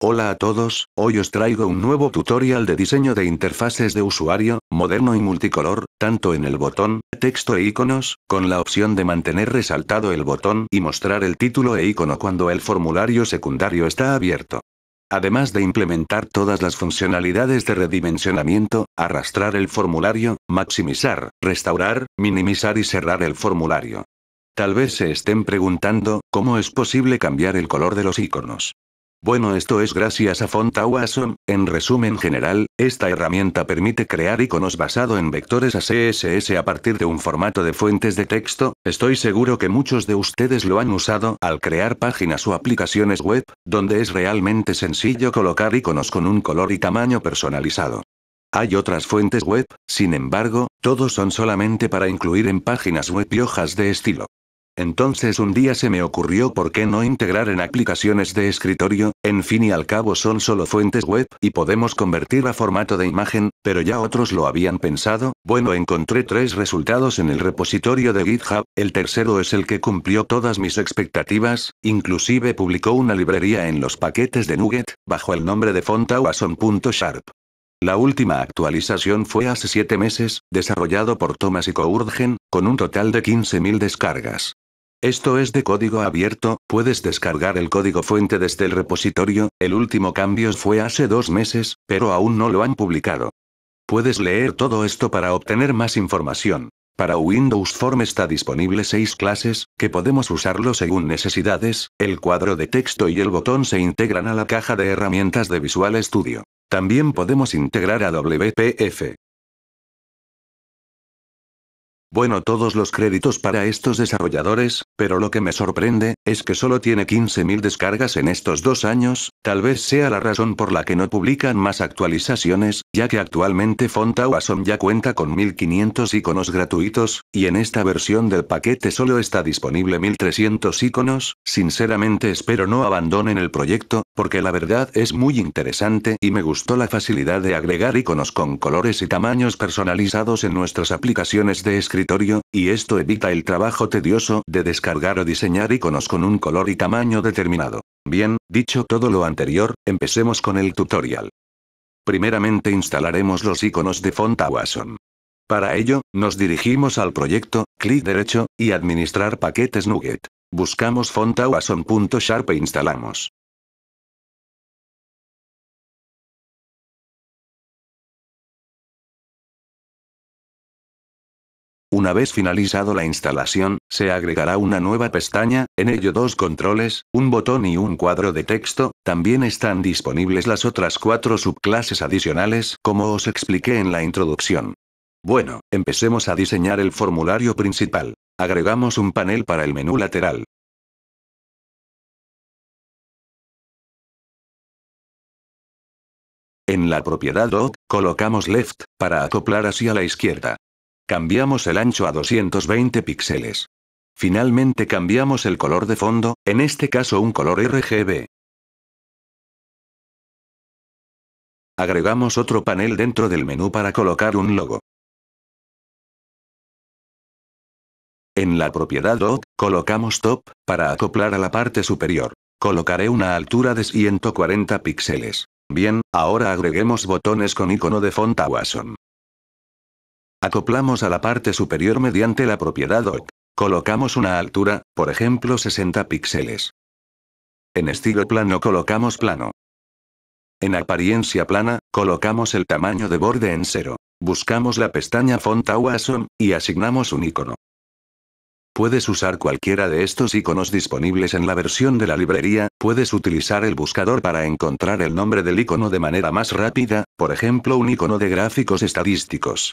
Hola a todos, hoy os traigo un nuevo tutorial de diseño de interfaces de usuario, moderno y multicolor, tanto en el botón, texto e iconos, con la opción de mantener resaltado el botón y mostrar el título e icono cuando el formulario secundario está abierto. Además de implementar todas las funcionalidades de redimensionamiento, arrastrar el formulario, maximizar, restaurar, minimizar y cerrar el formulario. Tal vez se estén preguntando, ¿cómo es posible cambiar el color de los iconos? Bueno esto es gracias a Awesome, en resumen general, esta herramienta permite crear iconos basado en vectores a CSS a partir de un formato de fuentes de texto, estoy seguro que muchos de ustedes lo han usado al crear páginas o aplicaciones web, donde es realmente sencillo colocar iconos con un color y tamaño personalizado. Hay otras fuentes web, sin embargo, todos son solamente para incluir en páginas web y hojas de estilo. Entonces un día se me ocurrió por qué no integrar en aplicaciones de escritorio, en fin y al cabo son solo fuentes web, y podemos convertir a formato de imagen, pero ya otros lo habían pensado, bueno encontré tres resultados en el repositorio de GitHub, el tercero es el que cumplió todas mis expectativas, inclusive publicó una librería en los paquetes de Nuget, bajo el nombre de fontawason.sharp. La última actualización fue hace 7 meses, desarrollado por Thomas y Courgen, con un total de 15.000 descargas. Esto es de código abierto, puedes descargar el código fuente desde el repositorio, el último cambio fue hace dos meses, pero aún no lo han publicado. Puedes leer todo esto para obtener más información. Para Windows Form está disponible seis clases, que podemos usarlo según necesidades, el cuadro de texto y el botón se integran a la caja de herramientas de Visual Studio. También podemos integrar a WPF. Bueno, todos los créditos para estos desarrolladores, pero lo que me sorprende, es que solo tiene 15.000 descargas en estos dos años, tal vez sea la razón por la que no publican más actualizaciones, ya que actualmente Fontauasom ya cuenta con 1.500 iconos gratuitos, y en esta versión del paquete solo está disponible 1.300 iconos, sinceramente espero no abandonen el proyecto, porque la verdad es muy interesante y me gustó la facilidad de agregar iconos con colores y tamaños personalizados en nuestras aplicaciones de escritorio, y esto evita el trabajo tedioso de descargar o diseñar iconos con un color y tamaño determinado. Bien, dicho todo lo anterior, empecemos con el tutorial. Primeramente instalaremos los iconos de Fontawason. Para ello, nos dirigimos al proyecto, clic derecho, y administrar paquetes NuGet. Buscamos fontawason.sharp e instalamos. Una vez finalizado la instalación, se agregará una nueva pestaña, en ello dos controles, un botón y un cuadro de texto, también están disponibles las otras cuatro subclases adicionales, como os expliqué en la introducción. Bueno, empecemos a diseñar el formulario principal. Agregamos un panel para el menú lateral. En la propiedad doc, colocamos left, para acoplar hacia la izquierda. Cambiamos el ancho a 220 píxeles. Finalmente cambiamos el color de fondo, en este caso un color RGB. Agregamos otro panel dentro del menú para colocar un logo. En la propiedad Dock, colocamos Top, para acoplar a la parte superior. Colocaré una altura de 140 píxeles. Bien, ahora agreguemos botones con icono de font Awesome. Acoplamos a la parte superior mediante la propiedad OC. Colocamos una altura, por ejemplo 60 píxeles. En estilo plano colocamos plano. En apariencia plana, colocamos el tamaño de borde en cero. Buscamos la pestaña Font Awesome, y asignamos un icono. Puedes usar cualquiera de estos iconos disponibles en la versión de la librería, puedes utilizar el buscador para encontrar el nombre del icono de manera más rápida, por ejemplo un icono de gráficos estadísticos.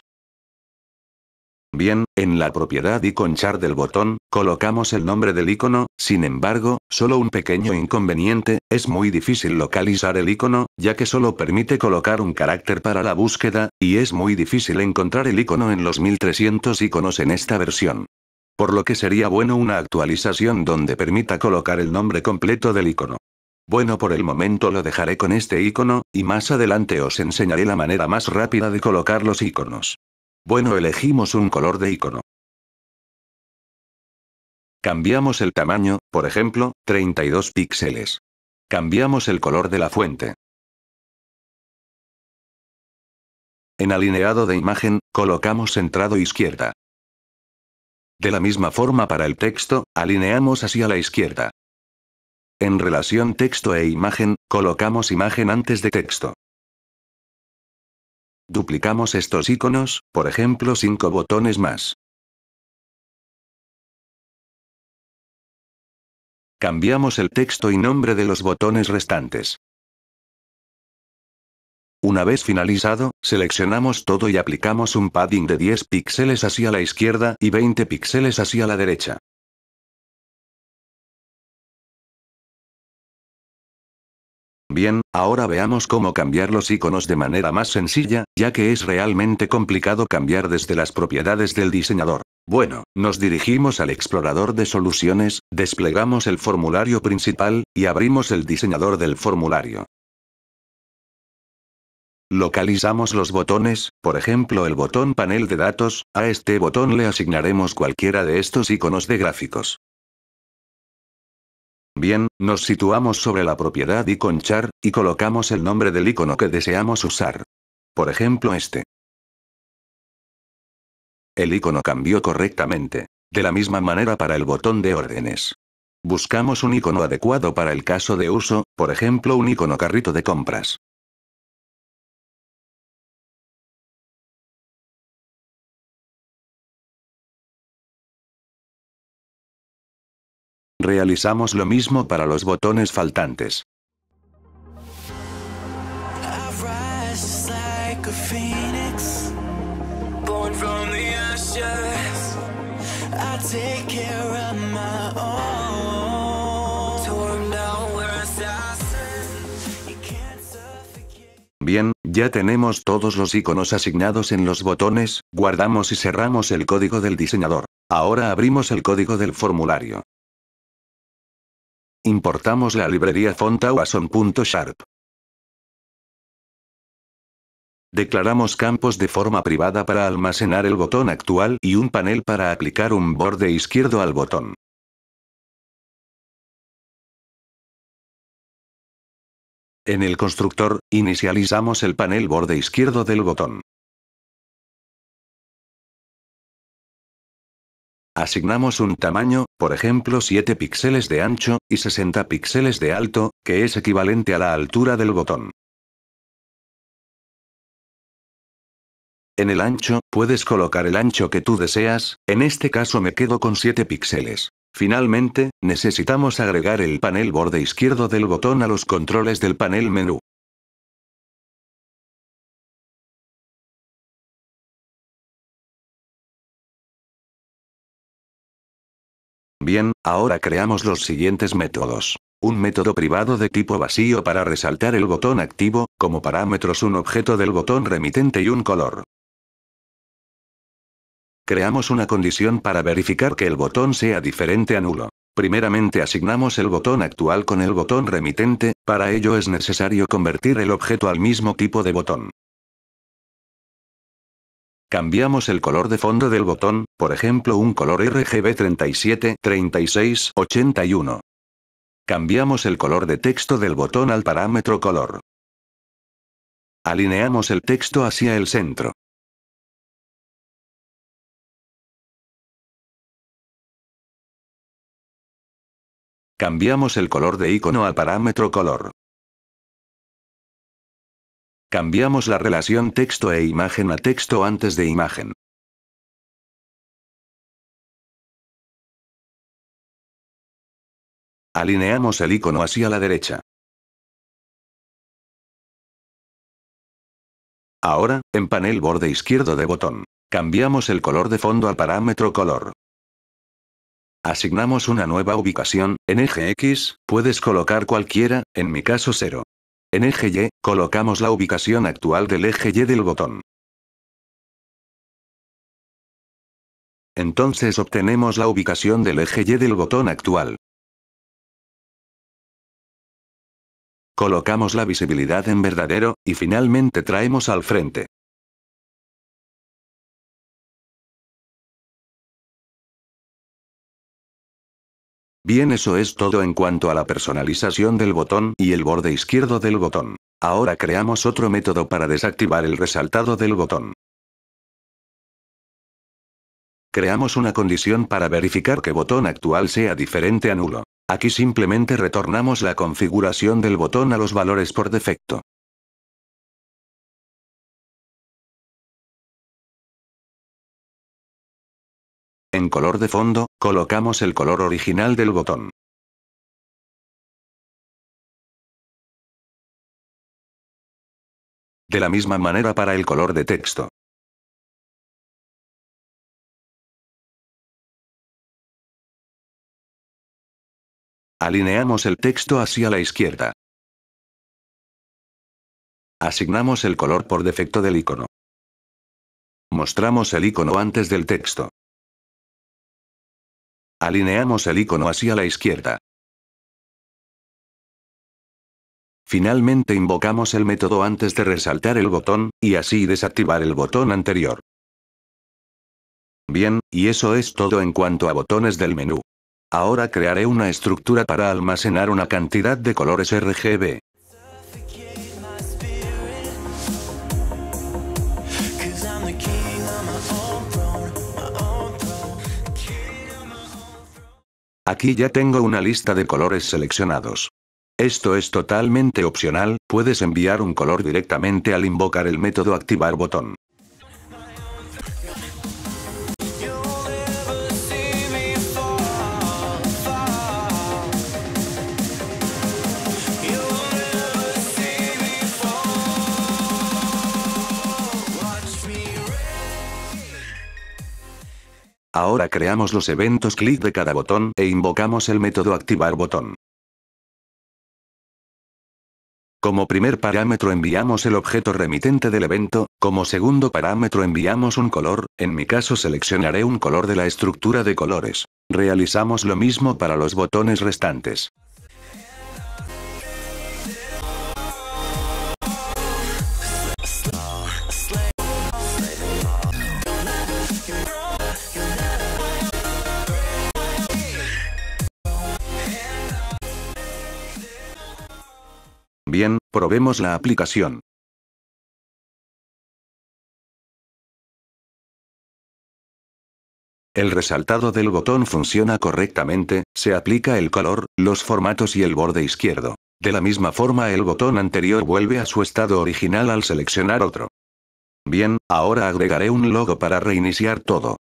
Bien, en la propiedad iconchar del botón, colocamos el nombre del icono, sin embargo, solo un pequeño inconveniente, es muy difícil localizar el icono, ya que solo permite colocar un carácter para la búsqueda, y es muy difícil encontrar el icono en los 1300 iconos en esta versión. Por lo que sería bueno una actualización donde permita colocar el nombre completo del icono. Bueno, por el momento lo dejaré con este icono, y más adelante os enseñaré la manera más rápida de colocar los iconos. Bueno, elegimos un color de icono. Cambiamos el tamaño, por ejemplo, 32 píxeles. Cambiamos el color de la fuente. En alineado de imagen, colocamos centrado izquierda. De la misma forma para el texto, alineamos hacia la izquierda. En relación texto e imagen, colocamos imagen antes de texto. Duplicamos estos iconos, por ejemplo 5 botones más. Cambiamos el texto y nombre de los botones restantes. Una vez finalizado, seleccionamos todo y aplicamos un padding de 10 píxeles hacia la izquierda y 20 píxeles hacia la derecha. Bien, ahora veamos cómo cambiar los iconos de manera más sencilla, ya que es realmente complicado cambiar desde las propiedades del diseñador. Bueno, nos dirigimos al explorador de soluciones, desplegamos el formulario principal, y abrimos el diseñador del formulario. Localizamos los botones, por ejemplo el botón panel de datos, a este botón le asignaremos cualquiera de estos iconos de gráficos. Bien, nos situamos sobre la propiedad icon char, y colocamos el nombre del icono que deseamos usar. Por ejemplo este. El icono cambió correctamente. De la misma manera para el botón de órdenes. Buscamos un icono adecuado para el caso de uso, por ejemplo un icono carrito de compras. Realizamos lo mismo para los botones faltantes. Bien, ya tenemos todos los iconos asignados en los botones, guardamos y cerramos el código del diseñador. Ahora abrimos el código del formulario. Importamos la librería fontawason.sharp. Declaramos campos de forma privada para almacenar el botón actual y un panel para aplicar un borde izquierdo al botón. En el constructor, inicializamos el panel borde izquierdo del botón. Asignamos un tamaño, por ejemplo 7 píxeles de ancho, y 60 píxeles de alto, que es equivalente a la altura del botón. En el ancho, puedes colocar el ancho que tú deseas, en este caso me quedo con 7 píxeles. Finalmente, necesitamos agregar el panel borde izquierdo del botón a los controles del panel menú. Bien, ahora creamos los siguientes métodos. Un método privado de tipo vacío para resaltar el botón activo, como parámetros un objeto del botón remitente y un color. Creamos una condición para verificar que el botón sea diferente a nulo. Primeramente asignamos el botón actual con el botón remitente, para ello es necesario convertir el objeto al mismo tipo de botón. Cambiamos el color de fondo del botón, por ejemplo un color RGB 37 36 81. Cambiamos el color de texto del botón al parámetro color. Alineamos el texto hacia el centro. Cambiamos el color de icono al parámetro color. Cambiamos la relación texto e imagen a texto antes de imagen. Alineamos el icono hacia la derecha. Ahora, en panel borde izquierdo de botón, cambiamos el color de fondo al parámetro color. Asignamos una nueva ubicación, en eje X, puedes colocar cualquiera, en mi caso 0. En eje Y, colocamos la ubicación actual del eje Y del botón. Entonces obtenemos la ubicación del eje Y del botón actual. Colocamos la visibilidad en verdadero, y finalmente traemos al frente. Bien, eso es todo en cuanto a la personalización del botón y el borde izquierdo del botón. Ahora creamos otro método para desactivar el resaltado del botón. Creamos una condición para verificar que botón actual sea diferente a nulo. Aquí simplemente retornamos la configuración del botón a los valores por defecto. color de fondo, colocamos el color original del botón. De la misma manera para el color de texto. Alineamos el texto hacia la izquierda. Asignamos el color por defecto del icono. Mostramos el icono antes del texto. Alineamos el icono hacia la izquierda. Finalmente invocamos el método antes de resaltar el botón, y así desactivar el botón anterior. Bien, y eso es todo en cuanto a botones del menú. Ahora crearé una estructura para almacenar una cantidad de colores RGB. Aquí ya tengo una lista de colores seleccionados. Esto es totalmente opcional, puedes enviar un color directamente al invocar el método activar botón. Ahora creamos los eventos clic de cada botón e invocamos el método activar botón. Como primer parámetro enviamos el objeto remitente del evento, como segundo parámetro enviamos un color, en mi caso seleccionaré un color de la estructura de colores. Realizamos lo mismo para los botones restantes. Bien, probemos la aplicación. El resaltado del botón funciona correctamente, se aplica el color, los formatos y el borde izquierdo. De la misma forma el botón anterior vuelve a su estado original al seleccionar otro. Bien, ahora agregaré un logo para reiniciar todo.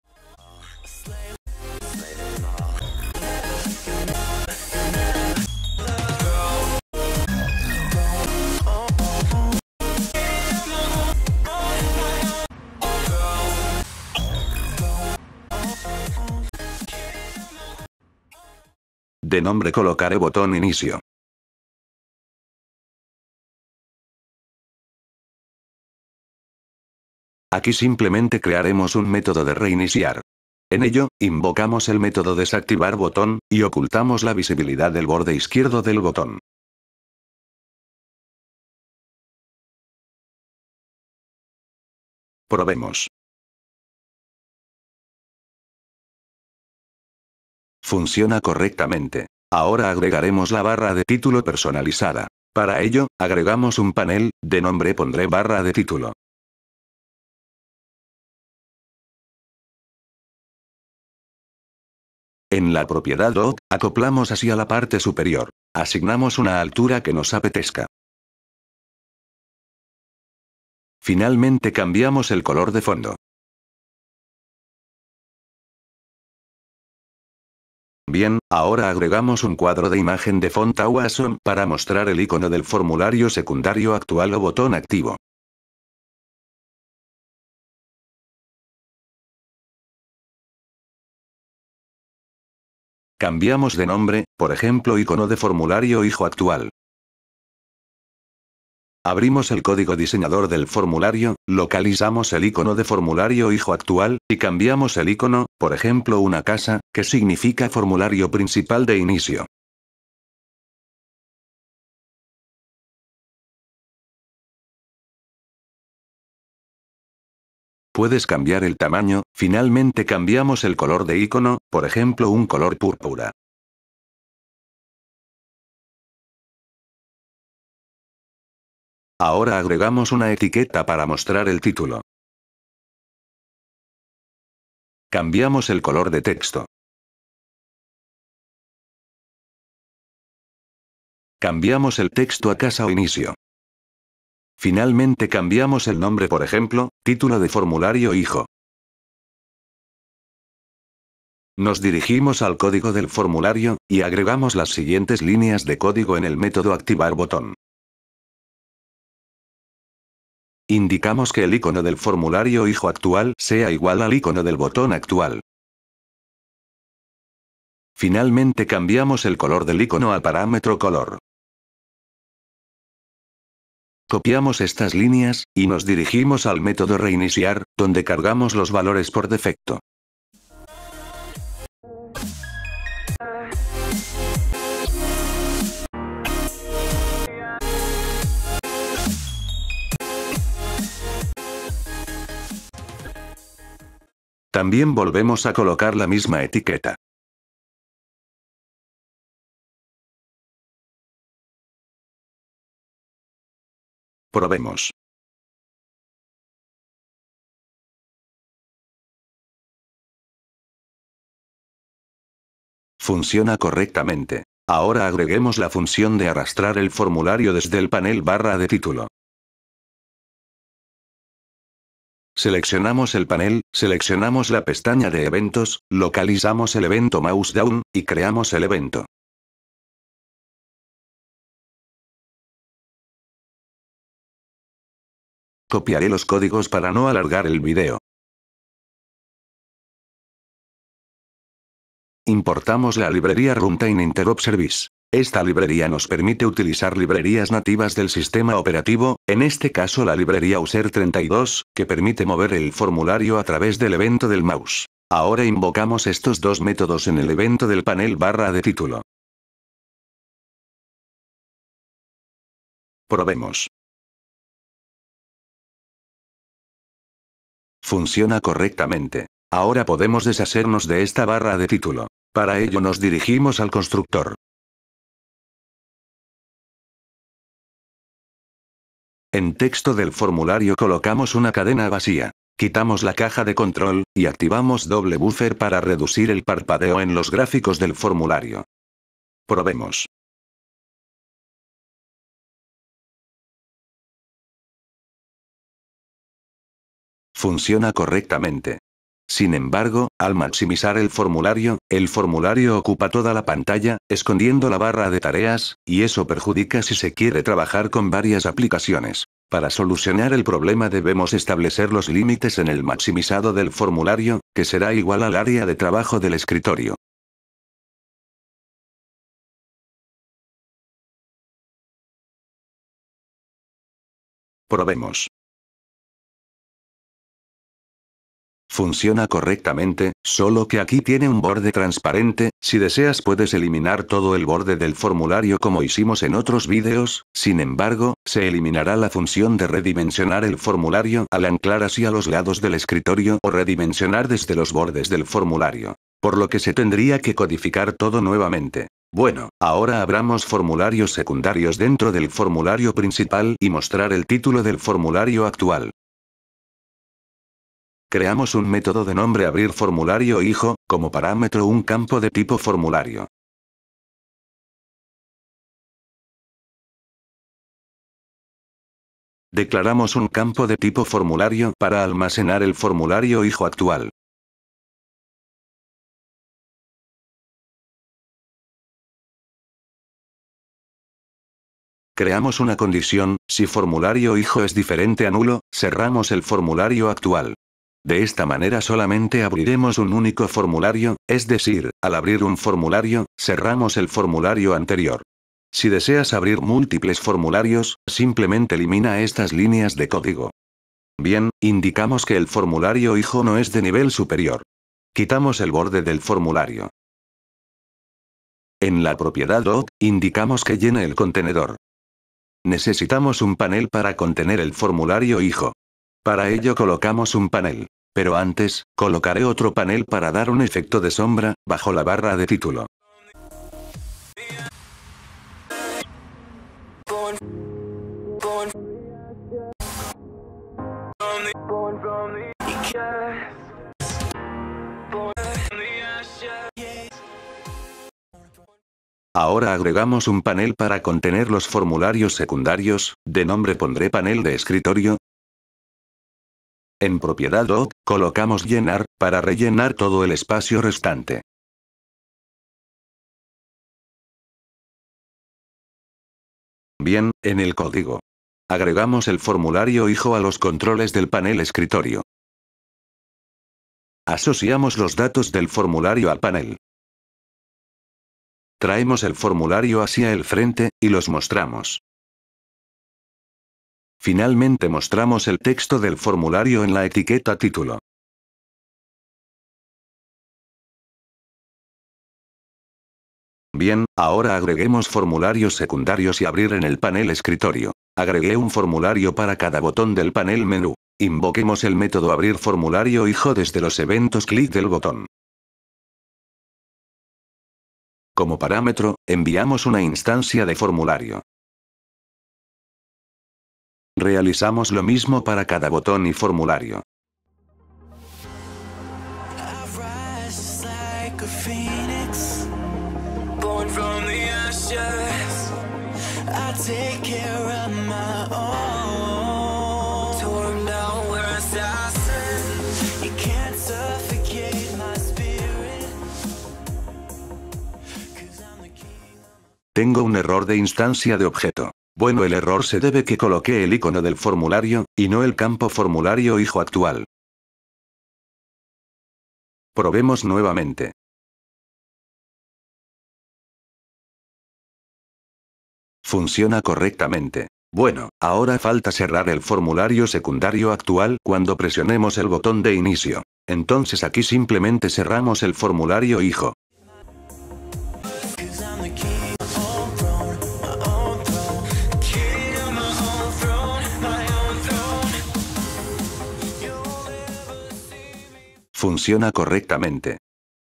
de nombre colocaré botón inicio. Aquí simplemente crearemos un método de reiniciar. En ello, invocamos el método desactivar botón, y ocultamos la visibilidad del borde izquierdo del botón. Probemos. funciona correctamente. Ahora agregaremos la barra de título personalizada. Para ello, agregamos un panel, de nombre pondré barra de título. En la propiedad doc, acoplamos así a la parte superior. Asignamos una altura que nos apetezca. Finalmente cambiamos el color de fondo. Bien, ahora agregamos un cuadro de imagen de Font para mostrar el icono del formulario secundario actual o botón activo. Cambiamos de nombre, por ejemplo icono de formulario hijo actual. Abrimos el código diseñador del formulario, localizamos el icono de formulario hijo actual, y cambiamos el icono, por ejemplo una casa, que significa formulario principal de inicio. Puedes cambiar el tamaño, finalmente cambiamos el color de icono, por ejemplo un color púrpura. Ahora agregamos una etiqueta para mostrar el título. Cambiamos el color de texto. Cambiamos el texto a casa o inicio. Finalmente cambiamos el nombre por ejemplo, título de formulario hijo. Nos dirigimos al código del formulario, y agregamos las siguientes líneas de código en el método activar botón. Indicamos que el icono del formulario hijo actual sea igual al icono del botón actual. Finalmente cambiamos el color del icono al parámetro color. Copiamos estas líneas, y nos dirigimos al método reiniciar, donde cargamos los valores por defecto. También volvemos a colocar la misma etiqueta. Probemos. Funciona correctamente. Ahora agreguemos la función de arrastrar el formulario desde el panel barra de título. Seleccionamos el panel, seleccionamos la pestaña de eventos, localizamos el evento mouse down, y creamos el evento. Copiaré los códigos para no alargar el video. Importamos la librería Runtime Interop Service. Esta librería nos permite utilizar librerías nativas del sistema operativo, en este caso la librería User 32, que permite mover el formulario a través del evento del mouse. Ahora invocamos estos dos métodos en el evento del panel barra de título. Probemos. Funciona correctamente. Ahora podemos deshacernos de esta barra de título. Para ello nos dirigimos al constructor. En texto del formulario colocamos una cadena vacía. Quitamos la caja de control, y activamos doble buffer para reducir el parpadeo en los gráficos del formulario. Probemos. Funciona correctamente. Sin embargo, al maximizar el formulario, el formulario ocupa toda la pantalla, escondiendo la barra de tareas, y eso perjudica si se quiere trabajar con varias aplicaciones. Para solucionar el problema debemos establecer los límites en el maximizado del formulario, que será igual al área de trabajo del escritorio. Probemos. Funciona correctamente, solo que aquí tiene un borde transparente, si deseas puedes eliminar todo el borde del formulario como hicimos en otros vídeos, sin embargo, se eliminará la función de redimensionar el formulario al anclar así a los lados del escritorio o redimensionar desde los bordes del formulario. Por lo que se tendría que codificar todo nuevamente. Bueno, ahora abramos formularios secundarios dentro del formulario principal y mostrar el título del formulario actual. Creamos un método de nombre abrir formulario hijo, como parámetro un campo de tipo formulario. Declaramos un campo de tipo formulario para almacenar el formulario hijo actual. Creamos una condición, si formulario hijo es diferente a nulo, cerramos el formulario actual. De esta manera solamente abriremos un único formulario, es decir, al abrir un formulario, cerramos el formulario anterior. Si deseas abrir múltiples formularios, simplemente elimina estas líneas de código. Bien, indicamos que el formulario hijo no es de nivel superior. Quitamos el borde del formulario. En la propiedad DOC, indicamos que llene el contenedor. Necesitamos un panel para contener el formulario hijo. Para ello colocamos un panel. Pero antes, colocaré otro panel para dar un efecto de sombra, bajo la barra de título. Ahora agregamos un panel para contener los formularios secundarios, de nombre pondré panel de escritorio, en propiedad doc, colocamos llenar, para rellenar todo el espacio restante. Bien, en el código. Agregamos el formulario hijo a los controles del panel escritorio. Asociamos los datos del formulario al panel. Traemos el formulario hacia el frente, y los mostramos. Finalmente mostramos el texto del formulario en la etiqueta título. Bien, ahora agreguemos formularios secundarios y abrir en el panel escritorio. Agregué un formulario para cada botón del panel menú. Invoquemos el método abrir formulario hijo desde los eventos clic del botón. Como parámetro, enviamos una instancia de formulario. Realizamos lo mismo para cada botón y formulario. Tengo un error de instancia de objeto. Bueno, el error se debe que coloque el icono del formulario, y no el campo formulario hijo actual. Probemos nuevamente. Funciona correctamente. Bueno, ahora falta cerrar el formulario secundario actual cuando presionemos el botón de inicio. Entonces aquí simplemente cerramos el formulario hijo. funciona correctamente.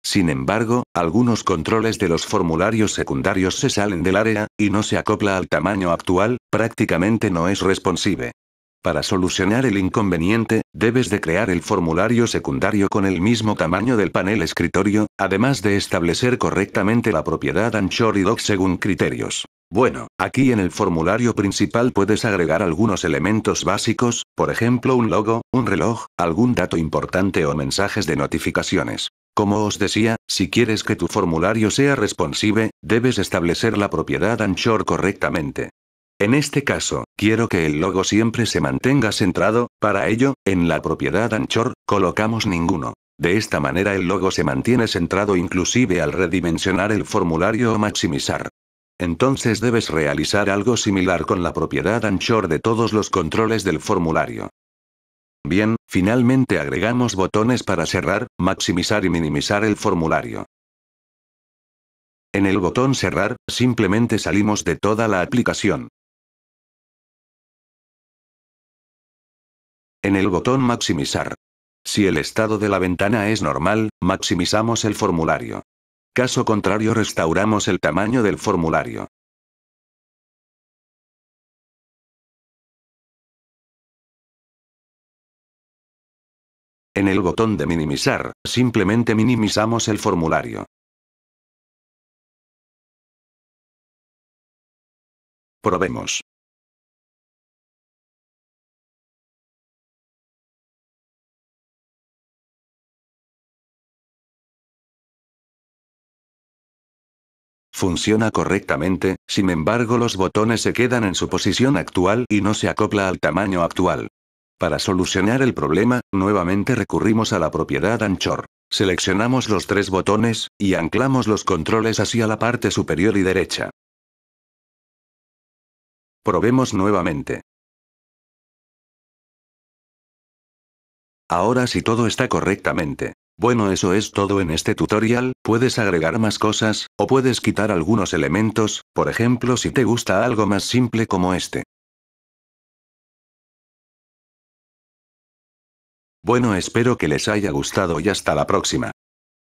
Sin embargo, algunos controles de los formularios secundarios se salen del área, y no se acopla al tamaño actual, prácticamente no es responsive. Para solucionar el inconveniente, debes de crear el formulario secundario con el mismo tamaño del panel escritorio, además de establecer correctamente la propiedad Anchor y Doc según criterios. Bueno, aquí en el formulario principal puedes agregar algunos elementos básicos, por ejemplo un logo, un reloj, algún dato importante o mensajes de notificaciones. Como os decía, si quieres que tu formulario sea responsive, debes establecer la propiedad Anchor correctamente. En este caso, quiero que el logo siempre se mantenga centrado, para ello, en la propiedad anchor, colocamos ninguno. De esta manera el logo se mantiene centrado inclusive al redimensionar el formulario o maximizar. Entonces debes realizar algo similar con la propiedad anchor de todos los controles del formulario. Bien, finalmente agregamos botones para cerrar, maximizar y minimizar el formulario. En el botón cerrar, simplemente salimos de toda la aplicación. en el botón maximizar. Si el estado de la ventana es normal, maximizamos el formulario. Caso contrario restauramos el tamaño del formulario. En el botón de minimizar, simplemente minimizamos el formulario. Probemos. Funciona correctamente, sin embargo los botones se quedan en su posición actual y no se acopla al tamaño actual. Para solucionar el problema, nuevamente recurrimos a la propiedad Anchor. Seleccionamos los tres botones, y anclamos los controles hacia la parte superior y derecha. Probemos nuevamente. Ahora si todo está correctamente. Bueno eso es todo en este tutorial, puedes agregar más cosas, o puedes quitar algunos elementos, por ejemplo si te gusta algo más simple como este. Bueno espero que les haya gustado y hasta la próxima.